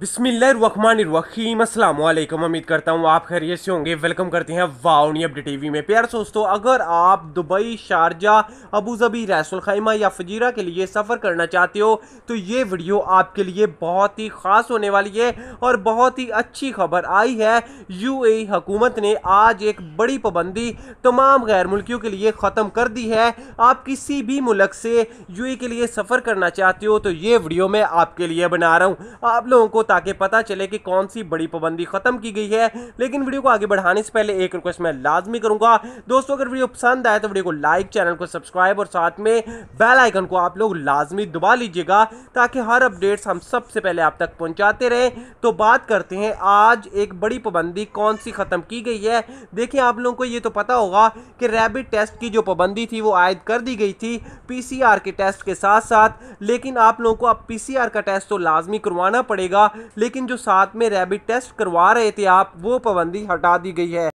बिस्मिल्लाम अस्सलाम वालेकुम उम्मीद करता हूँ आप खैरियत से होंगे वेलकम करते हैं वाउनी अपडेट टीवी में प्यार दोस्तों अगर आप Dubai Sharjah Abu Dhabi Khaimah या फजीरा के लिए सफ़र करना चाहते हो तो ये वीडियो आपके लिए बहुत ही ख़ास होने वाली है और बहुत ही अच्छी खबर आई है यू हुकूमत ने आज एक बड़ी पाबंदी तमाम गैर मुल्कियों के लिए ख़त्म कर दी है आप किसी भी मुल्क से यू के लिए सफ़र करना चाहते हो तो ये वीडियो मैं आपके लिए बना रहा हूँ आप लोगों को ताकि पता चले कि कौन सी बड़ी पाबंदी खत्म की गई है लेकिन वीडियो को आगे बढ़ाने से पहले एक रिक्वेस्ट मैं लाजमी करूंगा दोस्तों अगर वीडियो पसंद आए तो वीडियो को लाइक चैनल को सब्सक्राइब और साथ में बेल आइकन को आप लोग लाजमी दबा लीजिएगा ताकि हर अपडेट्स हम सबसे पहले आप तक पहुंचाते रहें तो बात करते हैं आज एक बड़ी पाबंदी कौन सी ख़त्म की गई है देखिए आप लोगों को ये तो पता होगा कि रैपिड टेस्ट की जो पाबंदी थी वो आयद कर दी गई थी पीसीआर के टेस्ट के साथ साथ लेकिन आप लोगों को अब पीसीआर का टेस्ट तो लाजमी करवाना पड़ेगा लेकिन जो साथ में रैबिड टेस्ट करवा रहे थे आप वो पाबंदी हटा दी गई है